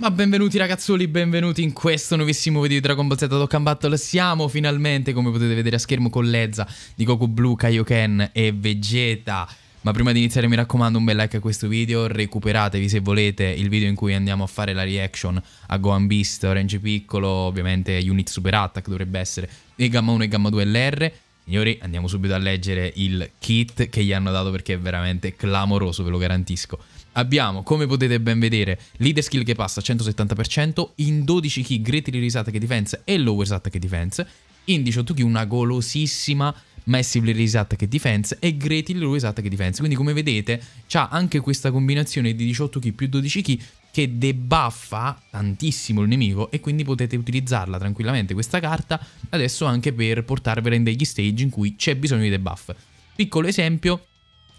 Ma benvenuti ragazzuoli, benvenuti in questo nuovissimo video di Dragon Ball Z Dokkan Battle Siamo finalmente, come potete vedere a schermo, con l'Ezza di Goku Blue, Kaioken e Vegeta ma prima di iniziare mi raccomando un bel like a questo video, recuperatevi se volete il video in cui andiamo a fare la reaction a Gohan Beast, Orange Piccolo, ovviamente Unit Super Attack dovrebbe essere, e Gamma 1 e Gamma 2 LR. Signori, andiamo subito a leggere il kit che gli hanno dato perché è veramente clamoroso, ve lo garantisco abbiamo, come potete ben vedere, leader skill che passa al 170%, in 12 key great release attack defense e lower attack defense, in 18 key una golosissima massive release attack defense e great release attack defense. Quindi come vedete, c'ha anche questa combinazione di 18 key più 12 key che debuffa tantissimo il nemico e quindi potete utilizzarla tranquillamente questa carta adesso anche per portarvela in degli stage in cui c'è bisogno di debuff. Piccolo esempio,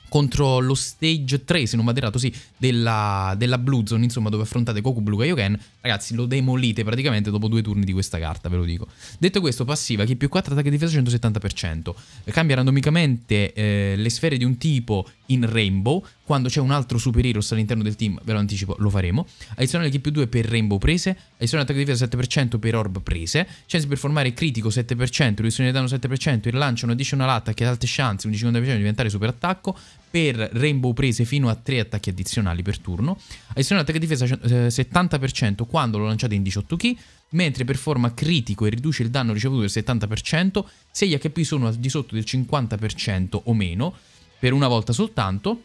contro lo stage 3, se non vado errato, sì, della, della Blue Zone, insomma, dove affrontate Goku Blue Kaioken. Ragazzi, lo demolite praticamente dopo due turni di questa carta, ve lo dico. Detto questo, passiva, chi più 4 attacca e difesa 170%. Cambia randomicamente eh, le sfere di un tipo in Rainbow. Quando c'è un altro super heroes all'interno del team, ve lo anticipo, lo faremo. Addizionale chi più 2 per Rainbow prese. Addizionale attacca e difesa 7% per Orb prese. Chance per formare critico 7%, riduzione di danno 7%, il lancio un additional attack e alte chance, un secondi di diventare super attacco per Rainbow prese fino a 3 attacchi addizionali per turno, addizione e difesa 70% eh, quando lo lanciate in 18 key, mentre performa critico e riduce il danno ricevuto del 70% se gli HP sono al di sotto del 50% o meno, per una volta soltanto,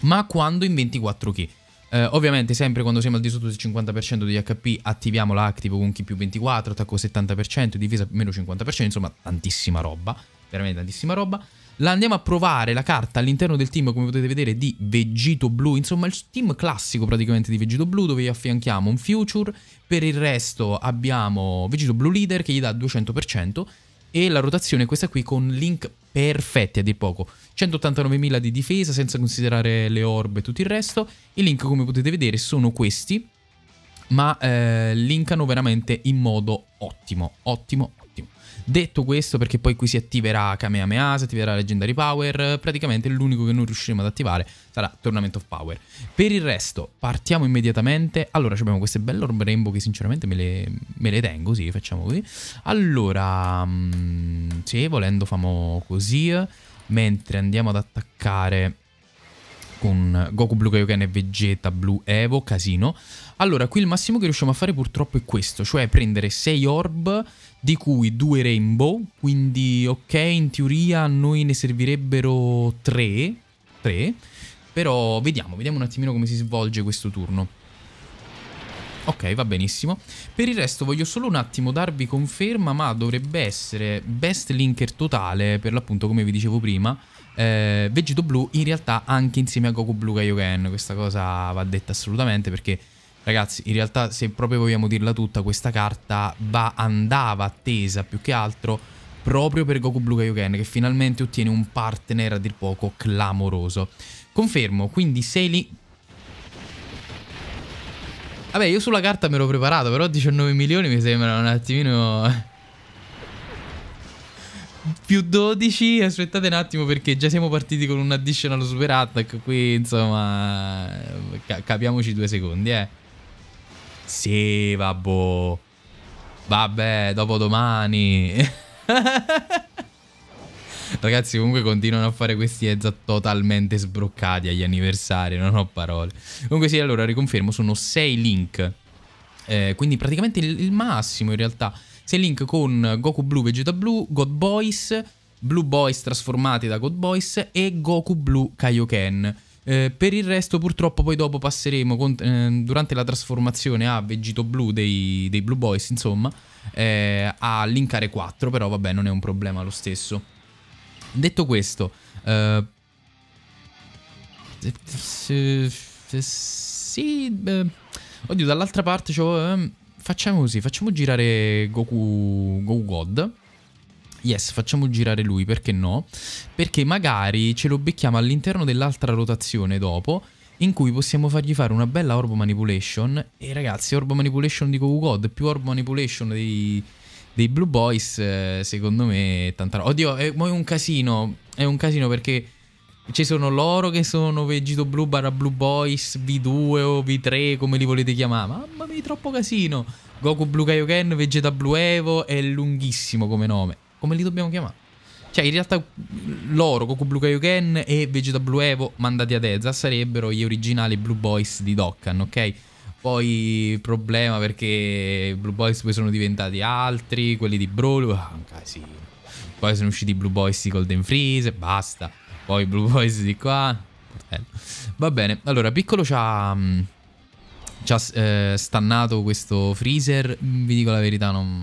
ma quando in 24 key. Eh, ovviamente sempre quando siamo al di sotto del 50% degli HP attiviamo la con chi più 24, attacco 70%, difesa meno 50%, insomma tantissima roba veramente tantissima roba. La andiamo a provare la carta all'interno del team, come potete vedere, di Vegito Blu. Insomma, il team classico praticamente di Vegito Blu, dove gli affianchiamo un Future. Per il resto abbiamo Vegito Blu Leader, che gli dà 200%. E la rotazione è questa qui con Link perfetti a dir poco. 189.000 di difesa, senza considerare le orbe e tutto il resto. I Link, come potete vedere, sono questi ma eh, linkano veramente in modo ottimo, ottimo, Detto questo, perché poi qui si attiverà Kamehameha, si attiverà Legendary Power, praticamente l'unico che non riusciremo ad attivare sarà Tournament of Power. Per il resto, partiamo immediatamente. Allora, abbiamo queste belle orb rainbow che sinceramente me le, me le tengo, sì, facciamo così. Allora, mh, mm, sì, volendo famo così, mentre andiamo ad attaccare con Goku Blue Kaioken e Vegeta Blue Evo, casino. Allora, qui il massimo che riusciamo a fare purtroppo è questo, cioè prendere 6 orb, di cui 2 rainbow, quindi ok, in teoria a noi ne servirebbero 3, 3, però vediamo, vediamo un attimino come si svolge questo turno. Ok, va benissimo. Per il resto voglio solo un attimo darvi conferma, ma dovrebbe essere best linker totale, per l'appunto come vi dicevo prima, eh, Vegeto Blu in realtà anche insieme a Goku Blu Kaioken. Questa cosa va detta assolutamente perché ragazzi, in realtà se proprio vogliamo dirla tutta, questa carta va, andava attesa più che altro proprio per Goku Blue Kaioken che finalmente ottiene un partner a dir poco clamoroso. Confermo, quindi Seli... Vabbè, io sulla carta me l'ho preparato, però 19 milioni mi sembra un attimino più 12. Aspettate un attimo perché già siamo partiti con un additional super attack. Qui insomma, ca capiamoci due secondi, eh. Sì, vabbò. Vabbè, dopo domani. Ragazzi, comunque continuano a fare questi Ezza totalmente sbroccati agli anniversari, non ho parole. Comunque sì, allora riconfermo, sono 6 link eh, quindi praticamente il, il, massimo in realtà. Sei Link con Goku Blue, Vegeta Blue, God Boys, Blue Boys trasformati da God Boys e Goku Blue Kaioken. Eh, per il resto purtroppo poi dopo passeremo con, eh, durante la trasformazione a Vegito Blue dei, dei Blue Boys insomma eh, a linkare 4 però vabbè non è un problema lo stesso. Detto questo eh, eh, sì beh. Oddio, dall'altra parte c'ho... Ehm, facciamo così, facciamo girare Goku, Go God. Yes, facciamo girare lui, perché no? Perché magari ce lo becchiamo all'interno dell'altra rotazione dopo, in cui possiamo fargli fare una bella Orb Manipulation. E ragazzi, Orb Manipulation di Goku God più Orb Manipulation dei, dei Blue Boys, eh, secondo me, è tanta roba. Oddio, è, è un casino, è un casino perché ci sono loro che sono Vegito Blu barra Blue Boys, V2 o V3, come li volete chiamare. Mamma mia, troppo casino. Goku Blue Kaioken, Vegeta Blue Evo è lunghissimo come nome. Come li dobbiamo chiamare? Cioè, in realtà loro, Goku Blue Kaioken e Vegeta Blue Evo, mandati a Tezza, sarebbero gli originali Blue Boys di Dokkan, ok? Poi problema perché i Blue Boys poi sono diventati altri, quelli di Brawl, ah, un casino. Poi sono usciti i Blue Boys di Golden Freeze basta. Poi Blue Boys di qua. Eh, va bene, allora Piccolo ci ha... Mm, ci ha eh, stannato questo freezer, mm, vi dico la verità non,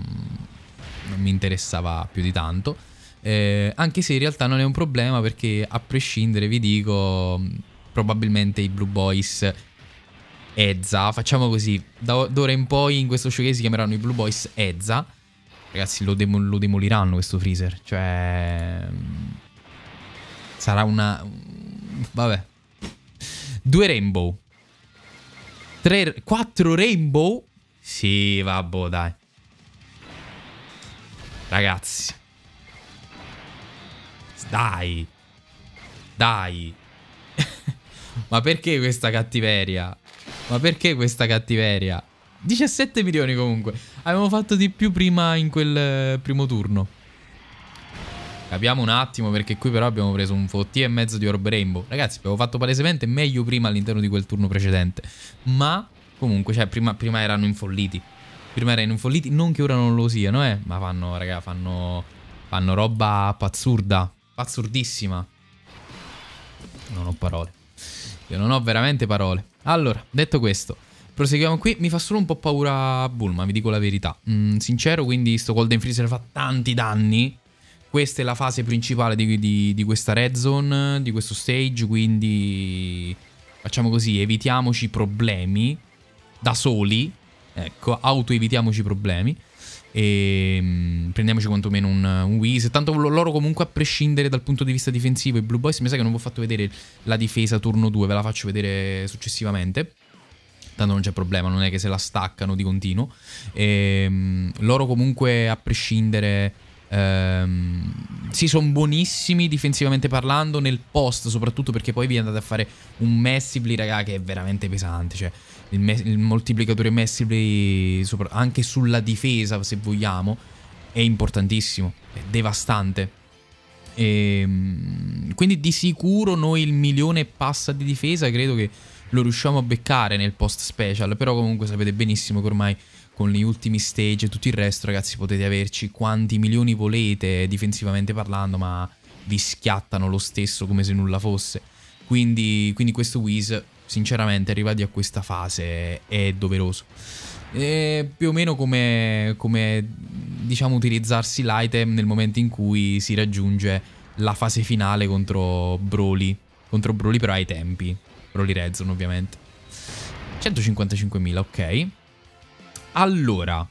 non mi interessava più di tanto. Eh, anche se in realtà non è un problema perché a prescindere vi dico mm, probabilmente i Blue Boys Ezza, facciamo così, da, d'ora in poi in questo show che si chiameranno i Blue Boys Ezza. Ragazzi lo, dem lo demoliranno questo freezer, cioè Sarà una... Vabbè. Due Rainbow. Tre... Quattro Rainbow? Sì, vabbè, dai. Ragazzi. Dai. Dai. Ma perché questa cattiveria? Ma perché questa cattiveria? 17 milioni comunque. Abbiamo fatto di più prima in quel eh, primo turno. Capiamo un attimo perché qui però abbiamo preso un fottì e mezzo di Orb Rainbow. Ragazzi, abbiamo fatto palesemente meglio prima all'interno di quel turno precedente. Ma comunque, cioè, prima, prima erano infolliti. Prima erano infolliti, non che ora non lo siano, eh. Ma fanno, raga, fanno, fanno roba pazzurda. Pazzurdissima. Non ho parole. Io non ho veramente parole. Allora, detto questo, proseguiamo qui. Mi fa solo un po' paura Bulma, vi dico la verità. Mm, sincero, quindi sto Golden Freezer fa tanti danni questa è la fase principale di, di, di questa red zone, di questo stage, quindi facciamo così, evitiamoci problemi da soli, ecco, auto evitiamoci problemi e ehm, mh, prendiamoci quantomeno un, un Wiz. Tanto loro comunque a prescindere dal punto di vista difensivo, i Blue Boys mi sa che non vi ho fatto vedere la difesa turno 2, ve la faccio vedere successivamente. Tanto non c'è problema, non è che se la staccano di continuo. E, ehm, mh, loro comunque a prescindere Ehm, sì, sono buonissimi difensivamente parlando nel post, soprattutto perché poi vi andate a fare un Messibly, raga, che è veramente pesante. Cioè, il, me- il moltiplicatore Messibly, sopra- anche sulla difesa, se vogliamo, è importantissimo, è devastante. E, ehm, quindi di sicuro noi il milione passa di difesa credo che lo riusciamo a beccare nel post special, però comunque sapete benissimo che ormai con gli ultimi stage e tutto il resto, ragazzi, potete averci quanti milioni volete difensivamente parlando, ma vi schiattano lo stesso come se nulla fosse. Quindi, quindi questo Wiz, sinceramente, arrivati a questa fase è doveroso. E più o meno come, come diciamo utilizzarsi l'item nel momento in cui si raggiunge la fase finale contro Broly. Contro Broly però ai tempi. Broly Redzone ovviamente. 155.000, ok. Allora,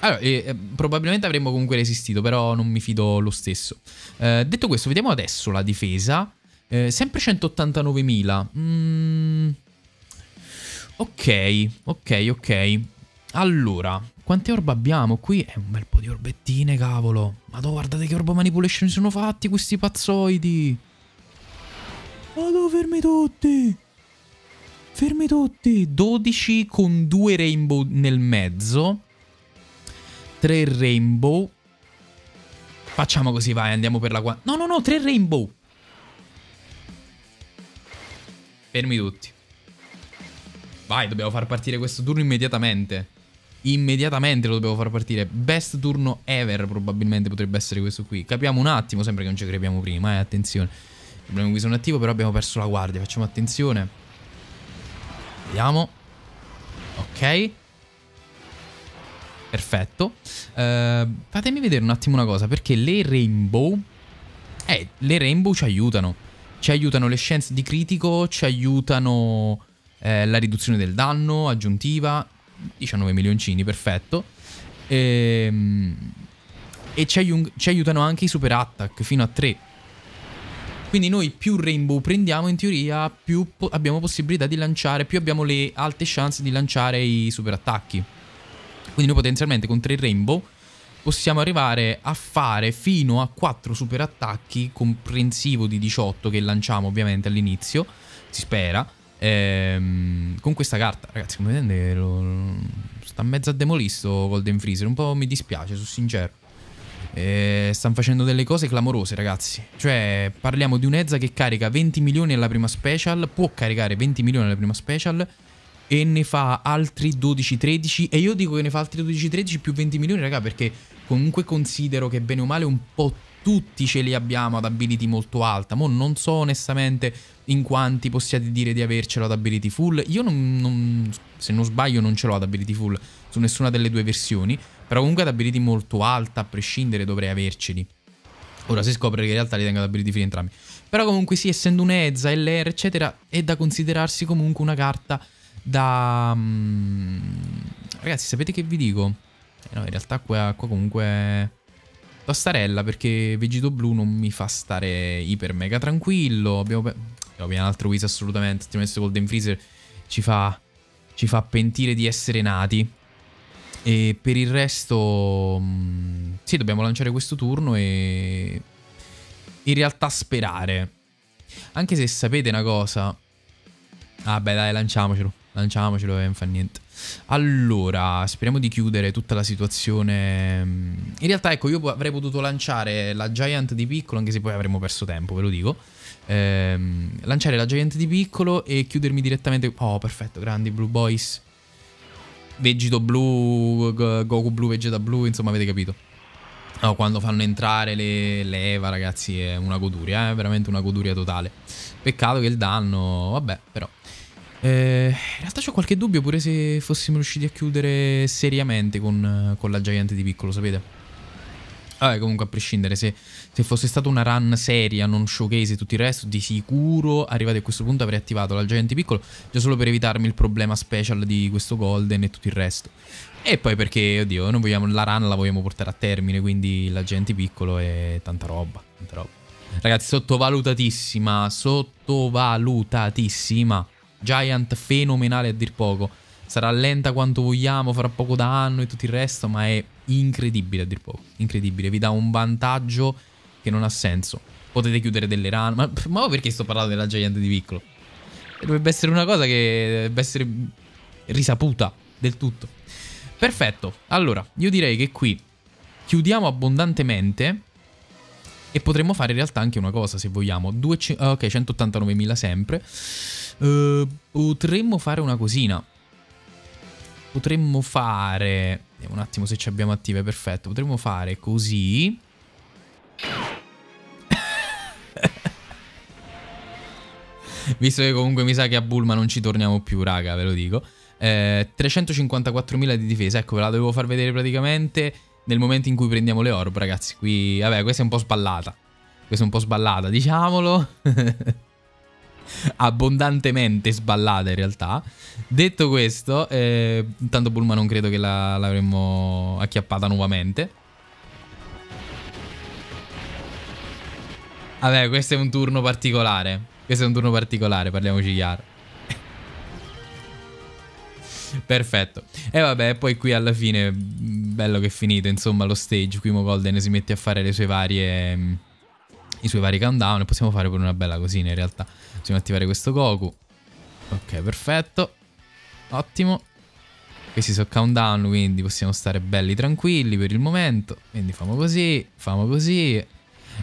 allora eh, probabilmente avremmo comunque resistito, però non mi fido lo stesso. Eh, detto questo, vediamo adesso la difesa. Eh, sempre 189.000. Mm, ok, ok, ok. Allora, quante orbe abbiamo qui? È un bel po' di orbettine, cavolo. Madonna, guardate che orba manipulation sono fatti questi pazzoidi. Vado fermi tutti. Fermi tutti, 12 con 2 rainbow nel mezzo. 3 rainbow. Facciamo così, vai, andiamo per la qua. No, no, no, 3 rainbow. Fermi tutti. Vai, dobbiamo far partire questo turno immediatamente. Immediatamente lo dobbiamo far partire. Best turno ever probabilmente potrebbe essere questo qui. Capiamo un attimo, sempre che non ci crepiamo prima, eh, attenzione. Il problema qui sono attivo, però abbiamo perso la guardia, facciamo attenzione. Vediamo. Ok. Perfetto. Uh, fatemi vedere un attimo una cosa, perché le Rainbow... Eh, le Rainbow ci aiutano. Ci aiutano le scienze di critico, ci aiutano eh, la riduzione del danno aggiuntiva. 19 milioncini, perfetto. Ehm... E ci, aiu ci aiutano anche i super attack fino a 3. Quindi noi più rainbow prendiamo in teoria più po abbiamo possibilità di lanciare, più abbiamo le alte chance di lanciare i super attacchi. Quindi noi potenzialmente con 3 rainbow possiamo arrivare a fare fino a 4 super attacchi comprensivo di 18 che lanciamo ovviamente all'inizio, si spera. Ehm, con questa carta, ragazzi, come vedete, sta mezzo a demolisto Golden Freezer, un po' mi dispiace, sono sincero. Eh, stanno facendo delle cose clamorose, ragazzi. Cioè, parliamo di un Ezza che carica 20 milioni alla prima special, può caricare 20 milioni alla prima special e ne fa altri 12-13 e io dico che ne fa altri 12-13 più 20 milioni, ragazzi. perché comunque considero che bene o male un po' tutti ce li abbiamo ad ability molto alta. Mo non so onestamente in quanti possiate dire di avercelo ad ability full. Io non, non, se non sbaglio non ce l'ho ad ability full su nessuna delle due versioni. Però comunque ad ability molto alta, a prescindere, dovrei averceli. Ora si scopre che in realtà li tengo ad ability free entrambi. Però comunque sì, essendo un Ezza, LR, eccetera, è da considerarsi comunque una carta da... Mm, ragazzi, sapete che vi dico? Eh no, in realtà qua, qua comunque... Da starella, perché Vegito Blu non mi fa stare iper mega tranquillo. Abbiamo... Abbiamo un altro Wiz assolutamente, altrimenti Golden Freezer ci fa... ci fa pentire di essere nati. E per il resto... Mm, sì, dobbiamo lanciare questo turno e... In realtà sperare. Anche se sapete una cosa... Ah beh dai, lanciamocelo. Lanciamocelo e non fa niente. Allora, speriamo di chiudere tutta la situazione. Mm. In realtà, ecco, io avrei potuto lanciare la Giant di piccolo, anche se poi avremmo perso tempo, ve lo dico. Ehm, lanciare la Giant di piccolo e chiudermi direttamente... Oh, perfetto, grandi Blue Boys. Vegito blu, Goku blu, Vegeta blu, insomma avete capito. No, quando fanno entrare le, le, Eva, ragazzi, è una goduria, è eh, veramente una goduria totale. Peccato che il danno, vabbè, però. Eh, in realtà ho qualche dubbio pure se fossimo riusciti a chiudere seriamente con, con la Giant di piccolo, sapete? Vabbè, comunque a prescindere, se, se, fosse stata una run seria, non showcase e tutto il resto, di sicuro arrivati a questo punto avrei attivato l'agente piccolo, già solo per evitarmi il problema special di questo golden e tutto il resto. E poi perché, oddio, noi vogliamo, la run la vogliamo portare a termine, quindi l'agente piccolo è tanta roba, tanta roba. Ragazzi, sottovalutatissima, sottovalutatissima. Giant fenomenale a dir poco. Sarà lenta quanto vogliamo, farà poco danno e tutto il resto, ma è incredibile a dir poco. Incredibile, vi dà un vantaggio che non ha senso. Potete chiudere delle run, ma, ma perché sto parlando della Giant di piccolo? Dovrebbe essere una cosa che dovrebbe essere risaputa del tutto. Perfetto, allora, io direi che qui chiudiamo abbondantemente e potremmo fare in realtà anche una cosa se vogliamo. Due, ah, ok, 189.000 sempre. Uh, potremmo fare una cosina. Potremmo fare... Vediamo un attimo se ci abbiamo attive, perfetto. Potremmo fare così. Visto che comunque mi sa che a Bulma non ci torniamo più, raga, ve lo dico. Eh, 354.000 di difesa, ecco, ve la dovevo far vedere praticamente nel momento in cui prendiamo le orb, ragazzi. Qui, vabbè, questa è un po' sballata. Questa è un po' sballata, diciamolo. abbondantemente sballata in realtà. Detto questo, eh, intanto Bulma non credo che la, l'avremmo acchiappata nuovamente. Vabbè, questo è un turno particolare. Questo è un turno particolare, parliamoci chiaro. Perfetto. E vabbè, poi qui alla fine, mm, bello che è finito, insomma, lo stage. Qui Mogolden si mette a fare le sue varie mm, i suoi vari countdown e possiamo fare pure una bella cosina in realtà. Possiamo attivare questo Goku. Ok, perfetto. Ottimo. Questi sono countdown, quindi possiamo stare belli tranquilli per il momento. Quindi famo così, famo così.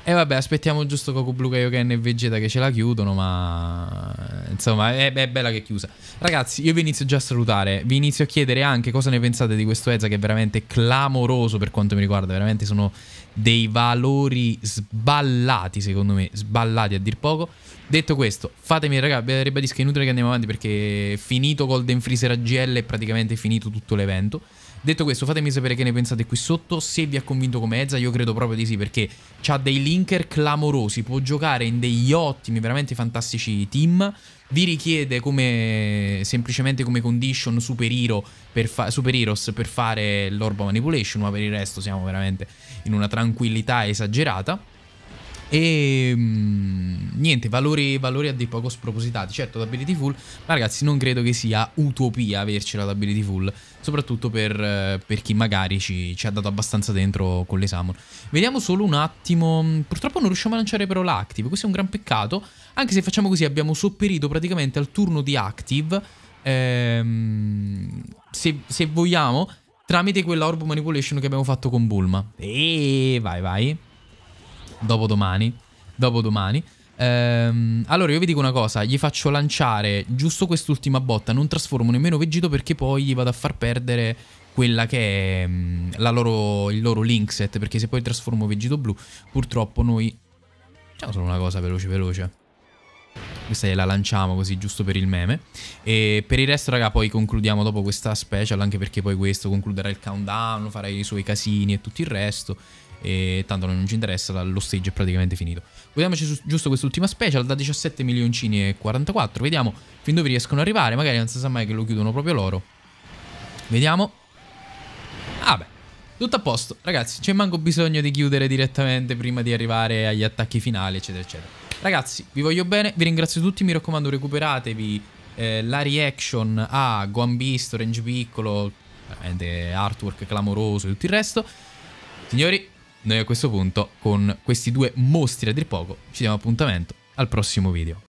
E vabbè, aspettiamo giusto Goku Blue, Kaioken e Vegeta che ce la chiudono, ma insomma è, è, bella che è chiusa. Ragazzi, io vi inizio già a salutare, vi inizio a chiedere anche cosa ne pensate di questo Eza che è veramente clamoroso per quanto mi riguarda, veramente sono dei valori sballati secondo me, sballati a dir poco. Detto questo, fatemi raga, ribadisco, è inutile che andiamo avanti perché finito Golden Freezer AGL è praticamente finito tutto l'evento. Detto questo, fatemi sapere che ne pensate qui sotto, se vi ha convinto come Ezza, io credo proprio di sì, perché ha dei linker clamorosi, può giocare in degli ottimi, veramente fantastici team, vi richiede come semplicemente come condition super, hero per super heroes per fare l'orba manipulation, ma per il resto siamo veramente in una tranquillità esagerata. E mh, mm, niente, valori, valori, a dei poco spropositati. Certo, ad ability full, ma ragazzi, non credo che sia utopia avercela ad ability full. Soprattutto per, eh, per chi magari ci, ci, ha dato abbastanza dentro con le Vediamo solo un attimo. Mm, purtroppo non riusciamo a lanciare però l'active. Questo è un gran peccato. Anche se facciamo così, abbiamo sopperito praticamente al turno di active. Ehm, se, se vogliamo, tramite quella orb manipulation che abbiamo fatto con Bulma. E vai, vai dopodomani. Dopodomani. Ehm, allora io vi dico una cosa, gli faccio lanciare giusto quest'ultima botta, non trasformo nemmeno Vegito perché poi gli vado a far perdere quella che è mm, la loro, il loro link set, perché se poi trasformo Vegito blu, purtroppo noi... Facciamo solo una cosa veloce veloce. Questa la lanciamo così giusto per il meme. E per il resto, raga, poi concludiamo dopo questa special, anche perché poi questo concluderà il countdown, farà i suoi casini e tutto il resto e tanto non ci interessa, lo stage è praticamente finito. Guardiamoci su, giusto quest'ultima special da 17 milioncini e 44, vediamo fin dove riescono ad arrivare, magari non si sa mai che lo chiudono proprio loro. Vediamo. Ah beh, tutto a posto, ragazzi, c'è manco bisogno di chiudere direttamente prima di arrivare agli attacchi finali, eccetera, eccetera. Ragazzi, vi voglio bene, vi ringrazio tutti, mi raccomando recuperatevi eh, la reaction a Gohan Beast, Range Piccolo, veramente artwork clamoroso e tutto il resto. Signori, noi a questo punto con questi due mostri a dir poco ci diamo appuntamento al prossimo video.